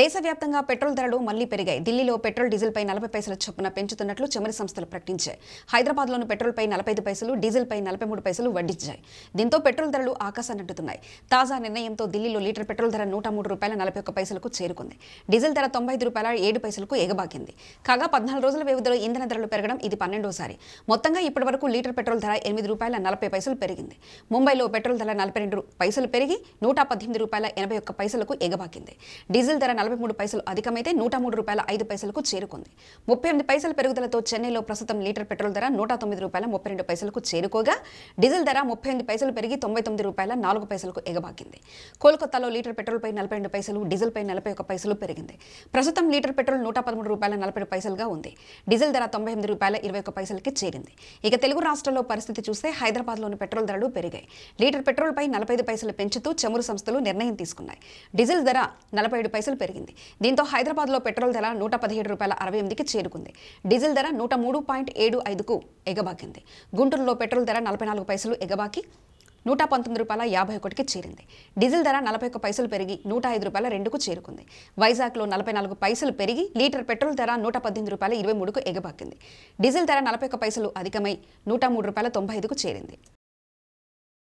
దేశవ్యాప్తంగా పెట్రోల్ ధరలు మళ్లీ పెరిగాయి ఢిల్లీలో పెట్రోల్ డీజిల్పై నలభై పైసల చొప్పున పెంచుతున్నట్లు చమురు సంస్థలు ప్రకటించాయి హైదరాబాద్లోని పెట్రోల్పై నలభై ఐదు పైసలు డీజిల్పై నలభై మూడు పైసలు వడ్డించాయి దీంతో పెట్రోల్ ధరలు ఆకాశాన్ని తాజా నిర్ణయంతో ఢిల్లీలో లీటర్ పెట్రోల్ ధర నూట మూడు రూపాయల నలభై ఒక్క పైసలకు చేరుకుంది డీజిల్ ధర తొంభై ఐదు రూపాయల ఏడు పైసలకు ఎగబాకింది కాగా పద్నాలుగు రోజుల వ్యవధిలో ఇంధన ధరలు పెరగడం ఇది పన్నెండోసారి మొత్తంగా ఇప్పటి వరకు లీటర్ పెట్రోల్ ధర ఎనిమిది రూపాయల నలభై పైసలు పెరిగింది ముంబైలో పెట్రోల్ ధర నలభై రెండు పైసలు పెరిగి నూట పద్దెనిమిది రూపాయల ఎనభై ఒక్క పైసలకు ఎగబాకింది డీజిల్ ధర నలభై మూడు పైసలు అధికమైతే నూట మూడు రూపాయల ఐదు పైసలకు చేరుకుంది ముప్పై ఎనిమిది పైసల పెరుగుదలతో చెన్నైలో ప్రస్తుతం లీటర్ పెట్రోల్ ధర నూట తొమ్మిది రూపాయల ముప్పై రెండు పైసలకు చేరుకోగా డీజిల్ ధర ముప్పై ఎనిమిది పైసలు పెరిగి తొంభై తొమ్మిది రూపాయల నాలుగు పైసలకు ఎగబాకింది కోల్కతాలో లీటర్ పెట్రోల్ పై నలభై రెండు పైసలు డీజిల్ పై నలభై ఒక పైసలు పెరిగింది ప్రస్తుతం లీటర్ పెట్రోల్ నూట పదమూడు రూపాయల నలభై పైసలుగా ఉంది డీజిల్ ధర తొంభై ఎనిమిది రూపాయల ఇరవై ఒక పైసలకి చేరింది ఇక తెలుగు రాష్ట్రాల్లో పరిస్థితి చూస్తే హైదరాబాద్లోని పెట్రోల్ ధరలు పెరిగాయి లీటర్ పై నలభై ఐదు పైసలు పెంచుతూ చమురు సంస్థలు నిర్ణయం తీసుకున్నాయి డీజిల్ ధర నలభై ఏడు పైసలు పెరిగింది జరిగింది దీంతో హైదరాబాద్లో పెట్రోల్ ధర నూట పదిహేడు రూపాయల అరవై ఎనిమిదికి చేరుకుంది డీజిల్ ధర నూట మూడు పాయింట్ ఏడు ఐదుకు ఎగబాకింది గుంటూరులో పెట్రోల్ ధర నలభై నాలుగు పైసలు ఎగబాకి నూట పంతొమ్మిది రూపాయల యాభై ఒకటికి చేరింది డీజిల్ ధర నలభై ఒక్క పైసలు పెరిగి నూట ఐదు రూపాయల రెండుకు చేరుకుంది వైజాగ్లో నలభై నాలుగు పైసలు పెరిగి లీటర్ పెట్రోల్ ధర నూట పద్దెనిమిది రూపాయల ఇరవై మూడుకు ఎగబాకింది డీజిల్ ధర నలభై ఒక్క పైసలు అధికమై నూట మూడు రూపాయల తొంభై ఐదుకు చేరింది